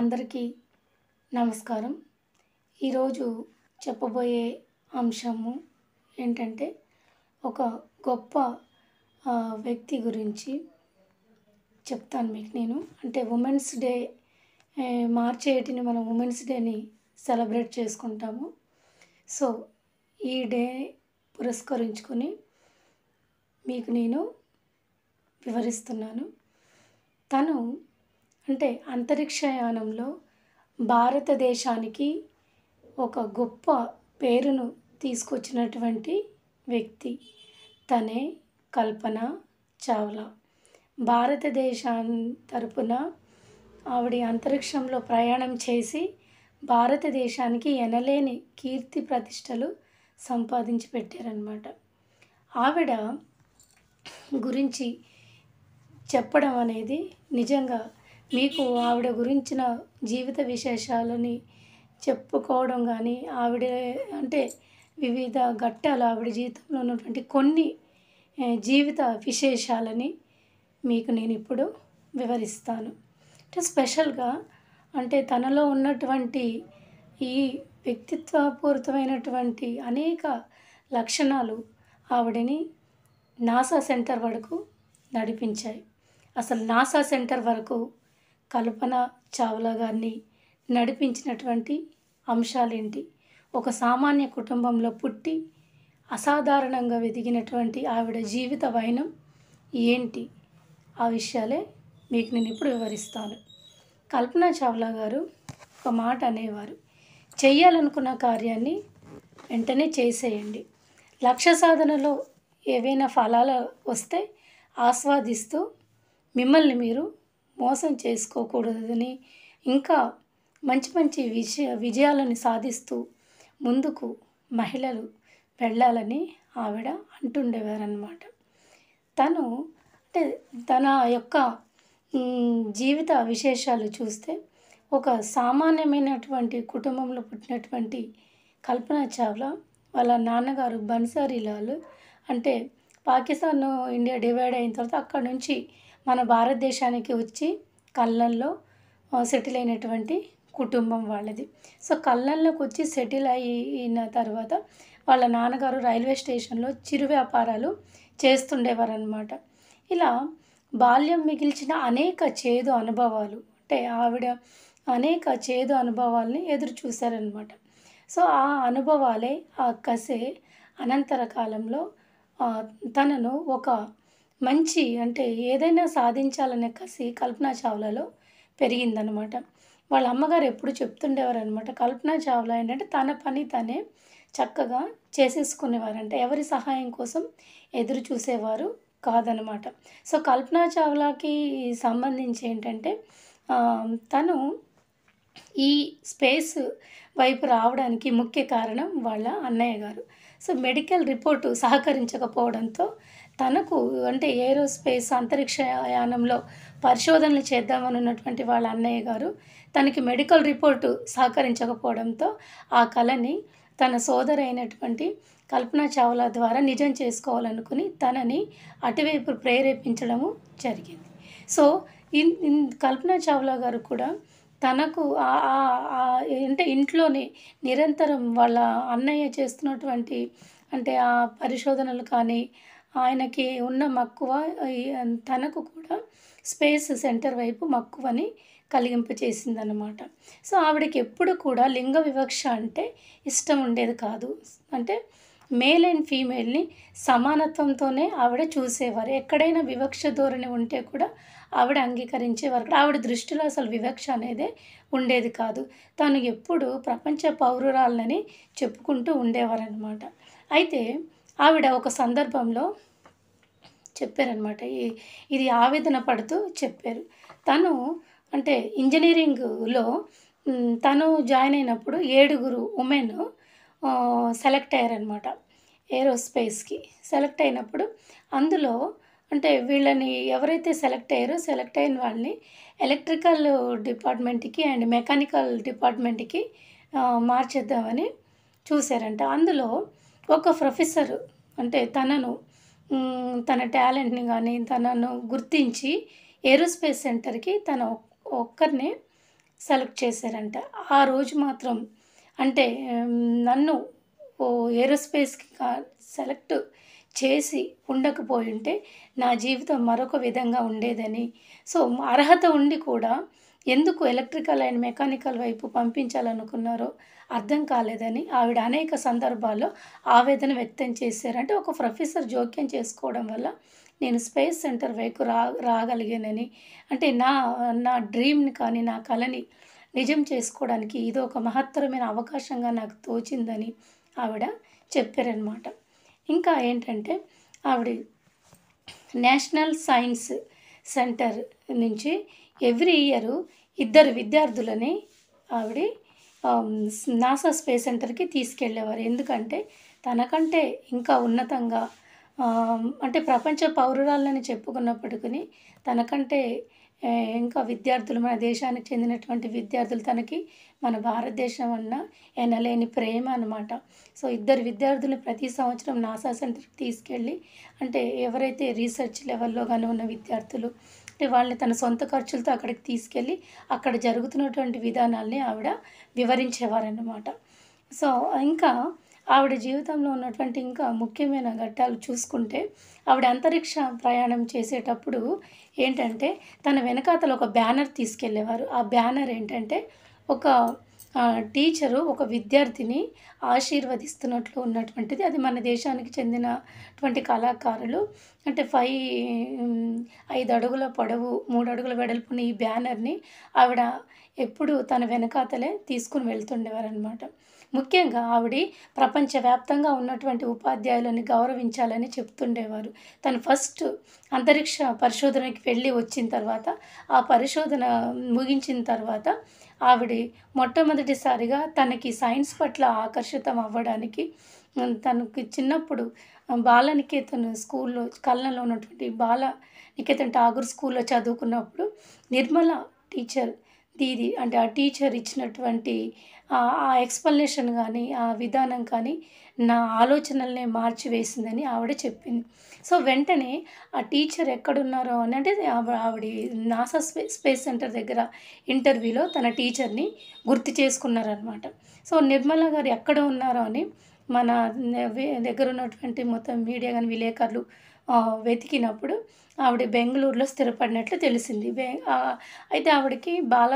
అందరికీ నమస్కారం ఈరోజు చెప్పబోయే అంశము ఏంటంటే ఒక గొప్ప వ్యక్తి గురించి చెప్తాను మీకు నేను అంటే ఉమెన్స్ డే మార్చి ఎయిటీని మనం ఉమెన్స్ డేని సెలబ్రేట్ చేసుకుంటాము సో ఈ డే పురస్కరించుకొని మీకు నేను వివరిస్తున్నాను తను అంటే అంతరిక్షయానంలో భారతదేశానికి ఒక గొప్ప పేరును తీసుకొచ్చినటువంటి వ్యక్తి తనే కల్పన చావ్లా భారతదేశాన్ని తరపున ఆవిడ అంతరిక్షంలో ప్రయాణం చేసి భారతదేశానికి ఎనలేని కీర్తి ప్రతిష్టలు సంపాదించి పెట్టారనమాట ఆవిడ గురించి చెప్పడం అనేది నిజంగా మీకు ఆవిడ గురించిన జీవిత విశేషాలని చెప్పుకోవడం కానీ ఆవిడ అంటే వివిధ ఘట్టాలు ఆవిడ జీవితంలో ఉన్నటువంటి కొన్ని జీవిత విశేషాలని మీకు నేను ఇప్పుడు వివరిస్తాను అంటే స్పెషల్గా అంటే తనలో ఉన్నటువంటి ఈ వ్యక్తిత్వపూరితమైనటువంటి అనేక లక్షణాలు ఆవిడని నాసా సెంటర్ వరకు నడిపించాయి అసలు నాసా సెంటర్ వరకు కల్పన చావ్లా గారిని నడిపించినటువంటి అంశాలేంటి ఒక సామాన్య కుటుంబంలో పుట్టి అసాధారణంగా ఎదిగినటువంటి ఆవిడ జీవిత వైనం ఏంటి ఆ విషయాలే మీకు నేను ఇప్పుడు వివరిస్తాను కల్పన చావ్లా గారు ఒక మాట అనేవారు చేయాలనుకున్న కార్యాన్ని వెంటనే చేసేయండి లక్ష్య సాధనలో ఏవైనా ఫలాలు వస్తే ఆస్వాదిస్తూ మిమ్మల్ని మీరు మోసం చేసుకోకూడదని ఇంకా మంచి మంచి విజయ విజయాలను సాధిస్తూ ముందుకు మహిళలు వెళ్ళాలని ఆవిడ అంటుండేవారనమాట తను అంటే తన యొక్క జీవిత విశేషాలు చూస్తే ఒక సామాన్యమైనటువంటి కుటుంబంలో పుట్టినటువంటి కల్పన చావ్లా వాళ్ళ నాన్నగారు బన్సారీలాలు అంటే పాకిస్తాన్ ఇండియా డివైడ్ అయిన తర్వాత అక్కడ నుంచి మన భారతదేశానికి వచ్చి కళ్ళల్లో సెటిల్ అయినటువంటి కుటుంబం వాళ్ళది సో కళ్ళల్లోకి వచ్చి సెటిల్ అయిన తర్వాత వాళ్ళ నాన్నగారు రైల్వే స్టేషన్లో చిరు వ్యాపారాలు చేస్తుండేవారు అనమాట ఇలా బాల్యం మిగిల్చిన అనేక చేదు అనుభవాలు అంటే ఆవిడ అనేక చేదు అనుభవాల్ని ఎదురు చూశారనమాట సో ఆ అనుభవాలే ఆ కసే అనంతర కాలంలో తనను ఒక మంచి అంటే ఏదైనా సాధించాలనే కసి కల్పనా చావ్లాలో పెరిగిందనమాట వాళ్ళ అమ్మగారు ఎప్పుడు చెప్తుండేవారు అనమాట కల్పనా చావ్లా ఏంటంటే తన పని తనే చక్కగా చేసేసుకునేవారంట ఎవరి సహాయం కోసం ఎదురు చూసేవారు కాదనమాట సో కల్పనా చావ్లాకి సంబంధించి ఏంటంటే తను ఈ స్పేస్ వైపు రావడానికి ముఖ్య కారణం వాళ్ళ అన్నయ్య గారు సో మెడికల్ రిపోర్టు సహకరించకపోవడంతో తనకు అంటే ఏరోస్పేస్ అంతరిక్ష యానంలో పరిశోధనలు చేద్దామనున్నటువంటి వాళ్ళ అన్నయ్య గారు తనకి మెడికల్ రిపోర్టు సహకరించకపోవడంతో ఆ కళని తన సోదరైనటువంటి కల్పన చావ్లా ద్వారా నిజం చేసుకోవాలనుకుని తనని అటువైపు ప్రేరేపించడము జరిగింది so in in Kalpana Chawla garu కూడా తనకు అంటే ఇంట్లోనే నిరంతరం వాళ్ళ అన్నయ్య చేస్తున్నటువంటి అంటే ఆ పరిశోధనలు కానీ ఆయనకి ఉన్న మక్కువ తనకు కూడా స్పేస్ సెంటర్ వైపు మక్కువని కలిగింపచేసిందనమాట సో ఆవిడకి ఎప్పుడు కూడా లింగ వివక్ష అంటే ఇష్టం ఉండేది కాదు అంటే మేల్ అండ్ ఫీమేల్ని సమానత్వంతోనే ఆవిడ చూసేవారు ఎక్కడైనా వివక్ష ధోరణి ఉంటే కూడా ఆవిడ అంగీకరించేవారు ఆవిడ దృష్టిలో అసలు వివక్ష అనేది ఉండేది కాదు తను ఎప్పుడు ప్రపంచ పౌరురాలని చెప్పుకుంటూ ఉండేవారనమాట అయితే ఆవిడ ఒక సందర్భంలో చెప్పారనమాట ఇది ఆవేదన పడుతూ చెప్పారు తను అంటే ఇంజనీరింగ్లో తను జాయిన్ అయినప్పుడు ఏడుగురు ఉమెన్ సెలెక్ట్ అయ్యారనమాట ఏరోస్పేస్కి సెలెక్ట్ అయినప్పుడు అందులో అంటే వీళ్ళని ఎవరైతే సెలెక్ట్ అయ్యారో సెలెక్ట్ అయిన వాళ్ళని ఎలక్ట్రికల్ డిపార్ట్మెంట్కి అండ్ మెకానికల్ డిపార్ట్మెంట్కి మార్చేద్దామని చూశారంట అందులో ఒక ప్రొఫెసర్ అంటే తనను తన టాలెంట్ని కానీ తనను గుర్తించి ఏరోస్పేస్ సెంటర్కి తన ఒక్కరినే సెలెక్ట్ చేశారంట ఆ రోజు మాత్రం అంటే నన్ను ఏరోస్పేస్కి సెలెక్ట్ చేసి ఉండకపోయి ఉంటే నా జీవితం మరొక విధంగా ఉండేదని సో అర్హత ఉండి కూడా ఎందుకు ఎలక్ట్రికల్ అండ్ మెకానికల్ వైపు పంపించాలనుకున్నారో అర్థం కాలేదని ఆవిడ అనేక సందర్భాల్లో ఆవేదన వ్యక్తం చేశారు అంటే ఒక ప్రొఫెసర్ జోక్యం చేసుకోవడం వల్ల నేను స్పేస్ సెంటర్ వైపు రా రాగలిగానని అంటే నా నా డ్రీమ్ని కానీ నా కళని నిజం చేసుకోవడానికి ఇదో ఒక మహత్తరమైన అవకాశంగా నాకు తోచిందని ఆవిడ చెప్పారనమాట ఇంకా ఏంటంటే ఆవిడ నేషనల్ సైన్స్ సెంటర్ నుంచి ఎవ్రీ ఇయర్ ఇద్దరు విద్యార్థులని ఆవిడ నాసా స్పేస్ సెంటర్కి తీసుకెళ్ళేవారు ఎందుకంటే తనకంటే ఇంకా ఉన్నతంగా అంటే ప్రపంచ పౌరురాలని చెప్పుకున్నప్పటికీ తనకంటే ఇంకా విద్యార్థులు మన దేశానికి చెందినటువంటి విద్యార్థులు తనకి మన భారతదేశం అన్న ఎనలేని ప్రేమ అనమాట సో ఇద్దరు విద్యార్థులు ప్రతి సంవత్సరం నాసా సెంటర్కి తీసుకెళ్ళి అంటే ఎవరైతే రీసెర్చ్ లెవెల్లో కానీ ఉన్న విద్యార్థులు అంటే వాళ్ళని తన సొంత ఖర్చులతో అక్కడికి తీసుకెళ్ళి అక్కడ జరుగుతున్నటువంటి విధానాల్ని ఆవిడ వివరించేవారన్నమాట సో ఇంకా ఆవిడ జీవితంలో ఉన్నటువంటి ఇంకా ముఖ్యమైన ఘట్టాలు చూసుకుంటే ఆవిడ అంతరిక్ష ప్రయాణం చేసేటప్పుడు ఏంటంటే తన వెనకాతలు ఒక బ్యానర్ తీసుకెళ్లేవారు ఆ బ్యానర్ ఏంటంటే ఒక టీచరు ఒక విద్యార్థిని ఆశీర్వదిస్తున్నట్లు ఉన్నటువంటిది అది మన దేశానికి చెందినటువంటి కళాకారులు అంటే ఫైవ్ ఐదు అడుగుల పొడవు మూడు అడుగుల వెడల్పున ఈ బ్యానర్ని ఆవిడ ఎప్పుడు తన వెనకాతలే తీసుకుని వెళ్తుండేవారనమాట ముఖ్యంగా ఆవిడ ప్రపంచవ్యాప్తంగా ఉన్నటువంటి ఉపాధ్యాయులని గౌరవించాలని చెప్తుండేవారు తను ఫస్ట్ అంతరిక్ష పరిశోధనకి వెళ్ళి వచ్చిన తర్వాత ఆ పరిశోధన ముగించిన తర్వాత ఆవిడ మొట్టమొదటిసారిగా తనకి సైన్స్ పట్ల ఆకర్షితం అవ్వడానికి తనకి చిన్నప్పుడు బాలనికేతన్ స్కూల్లో కళ్ళలో ఉన్నటువంటి బాల నికేతన్ ఠాగూర్ స్కూల్లో చదువుకున్నప్పుడు నిర్మల టీచర్ దీది అంటే ఆ టీచర్ ఇచ్చినటువంటి ఆ ఎక్స్ప్లనేషన్ కానీ ఆ విధానం కానీ నా ఆలోచనల్ని మార్చివేసిందని ఆవిడ చెప్పింది సో వెంటనే ఆ టీచర్ ఎక్కడున్నారో అని అంటే ఆవిడ నాసా స్పే స్పేస్ సెంటర్ దగ్గర ఇంటర్వ్యూలో తన టీచర్ని గుర్తు చేసుకున్నారనమాట సో నిర్మల గారు ఎక్కడ ఉన్నారో అని మన దగ్గర ఉన్నటువంటి మొత్తం మీడియా కానీ విలేకరులు వెతికినప్పుడు ఆవిడ బెంగళూరులో స్థిరపడినట్లు తెలిసింది బె అయితే ఆవిడకి బాల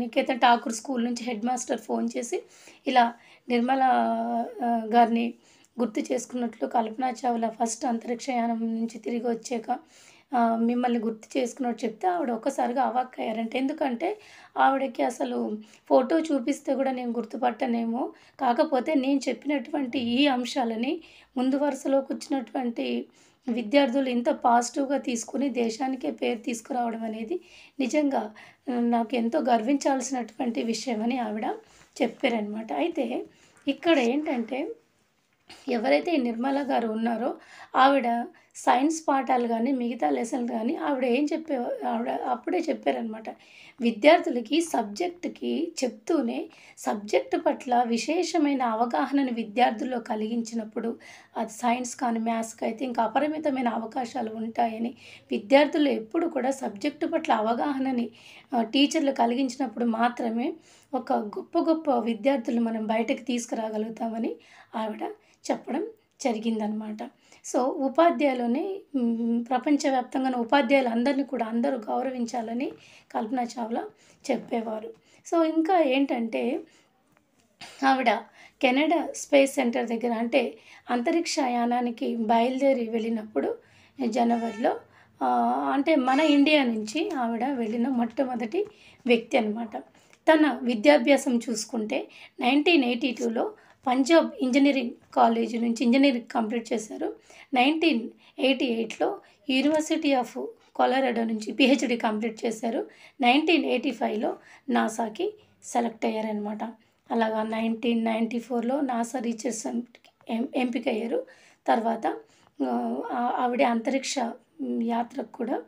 నికేతన్ ఠాకూర్ స్కూల్ నుంచి హెడ్ మాస్టర్ ఫోన్ చేసి ఇలా నిర్మల గారిని గుర్తు చేసుకున్నట్లు కల్పనా చావ్లా ఫస్ట్ అంతరిక్షయానం నుంచి తిరిగి వచ్చాక మిమ్మల్ని గుర్తు చేసుకున్నట్టు చెప్తే ఆవిడ ఒక్కసారిగా అవాక్ అయ్యారంటే ఎందుకంటే ఆవిడకి అసలు ఫోటో చూపిస్తే కూడా నేను గుర్తుపట్టనేమో కాకపోతే నేను చెప్పినటువంటి ఈ అంశాలని ముందు వరుసలో కూర్చున్నటువంటి విద్యార్థులు ఇంత పాజిటివ్గా తీసుకుని దేశానికే పేరు తీసుకురావడం అనేది నిజంగా నాకు ఎంతో గర్వించాల్సినటువంటి విషయం అని ఆవిడ చెప్పారనమాట అయితే ఇక్కడ ఏంటంటే ఎవరైతే ఈ నిర్మల గారు ఉన్నారో ఆవిడ సైన్స్ పాఠాలు కానీ మిగతా లెసన్లు కానీ ఆవిడ ఏం చెప్పే ఆవిడ అప్పుడే చెప్పారనమాట విద్యార్థులకి సబ్జెక్టుకి చెప్తూనే సబ్జెక్టు పట్ల విశేషమైన అవగాహనను విద్యార్థుల్లో కలిగించినప్పుడు అది సైన్స్ కానీ మ్యాథ్స్కి అయితే ఇంకా అపరిమితమైన అవకాశాలు ఉంటాయని విద్యార్థులు ఎప్పుడు కూడా సబ్జెక్టు పట్ల అవగాహనని టీచర్లు కలిగించినప్పుడు మాత్రమే ఒక గొప్ప గొప్ప విద్యార్థులు మనం బయటకు తీసుకురాగలుగుతామని ఆవిడ చెప్పడం జరిగిందనమాట సో ఉపాధ్యాయులని ప్రపంచవ్యాప్తంగా ఉపాధ్యాయులు అందరినీ కూడా అందరూ గౌరవించాలని కల్పన చావ్లా చెప్పేవారు సో ఇంకా ఏంటంటే ఆవిడ కెనడా స్పేస్ సెంటర్ దగ్గర అంటే అంతరిక్ష యానానికి బయలుదేరి వెళ్ళినప్పుడు జనవరిలో అంటే మన ఇండియా నుంచి ఆవిడ వెళ్ళిన మొట్టమొదటి వ్యక్తి అనమాట తన విద్యాభ్యాసం చూసుకుంటే నైన్టీన్ ఎయిటీ టూలో పంజాబ్ ఇంజనీరింగ్ కాలేజీ నుంచి ఇంజనీరింగ్ కంప్లీట్ చేశారు నైన్టీన్ ఎయిటీ ఎయిట్లో యూనివర్సిటీ ఆఫ్ కొలరాడో నుంచి పిహెచ్డి కంప్లీట్ చేశారు నైన్టీన్ ఎయిటీ ఫైవ్లో నాసాకి సెలెక్ట్ అయ్యారనమాట అలాగా నైన్టీన్ నైంటీ ఫోర్లో నాసా రీచర్స్ ఎంపిక అయ్యారు తర్వాత ఆవిడ అంతరిక్ష యాత్రకు కూడా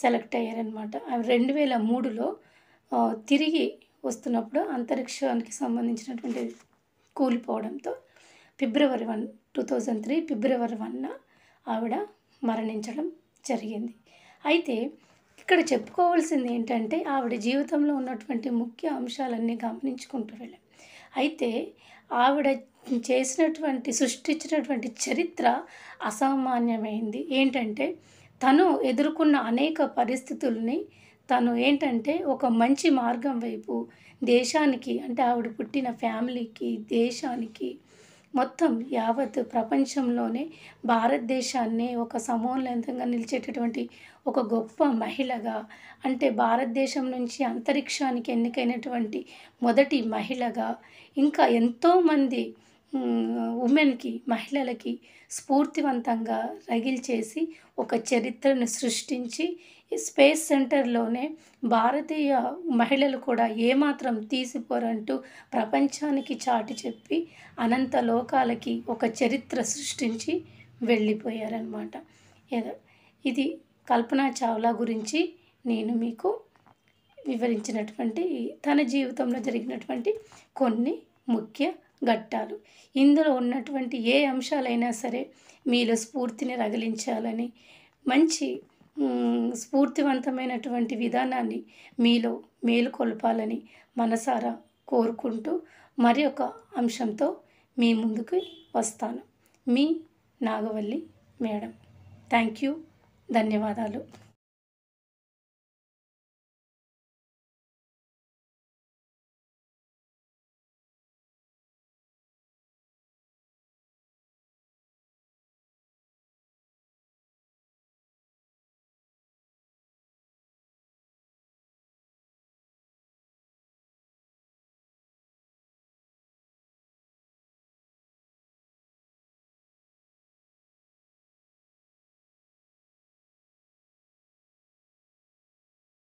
సెలెక్ట్ అయ్యారనమాట రెండు వేల మూడులో తిరిగి వస్తున్నప్పుడు అంతరిక్షానికి సంబంధించినటువంటి కూలిపోవడంతో February one two thousand three February వన్న ఆవిడ మరణించడం జరిగింది అయితే ఇక్కడ చెప్పుకోవాల్సింది ఏంటంటే ఆవిడ జీవితంలో ఉన్నటువంటి ముఖ్య అంశాలన్నీ గమనించుకుంటూ వెళ్ళాం అయితే ఆవిడ చేసినటువంటి సృష్టించినటువంటి చరిత్ర అసామాన్యమైంది ఏంటంటే తను ఎదుర్కొన్న అనేక పరిస్థితుల్ని తను ఏంటంటే ఒక మంచి మార్గం వైపు దేశానికి అంటే ఆవిడ పుట్టిన ఫ్యామిలీకి దేశానికి మొత్తం యావత్ ప్రపంచంలోనే భారతదేశాన్ని ఒక సమూలంతంగా నిలిచేటటువంటి ఒక గొప్ప మహిళగా అంటే భారతదేశం నుంచి అంతరిక్షానికి ఎన్నికైనటువంటి మొదటి మహిళగా ఇంకా ఎంతోమంది ఉమెన్కి మహిళలకి స్ఫూర్తివంతంగా రగిల్ చేసి ఒక చరిత్రను సృష్టించి ఈ స్పేస్ సెంటర్లోనే భారతీయ మహిళలు కూడా ఏమాత్రం తీసిపోరంటూ ప్రపంచానికి చాటి చెప్పి అనంత లోకాలకి ఒక చరిత్ర సృష్టించి వెళ్ళిపోయారనమాట ఏదో ఇది కల్పనా చావ్లా గురించి నేను మీకు వివరించినటువంటి తన జీవితంలో జరిగినటువంటి కొన్ని ముఖ్య ఘట్టాలు ఇందులో ఉన్నటువంటి ఏ అంశాలైనా సరే మీలో స్ఫూర్తిని రగిలించాలని మంచి స్ఫూర్తివంతమైనటువంటి విధానాన్ని మీలో మేలుకొల్పాలని మనసారా కోరుకుంటూ మరి ఒక అంశంతో మీ ముందుకు వస్తాను మీ నాగవల్లి మేడం థ్యాంక్ యూ ధన్యవాదాలు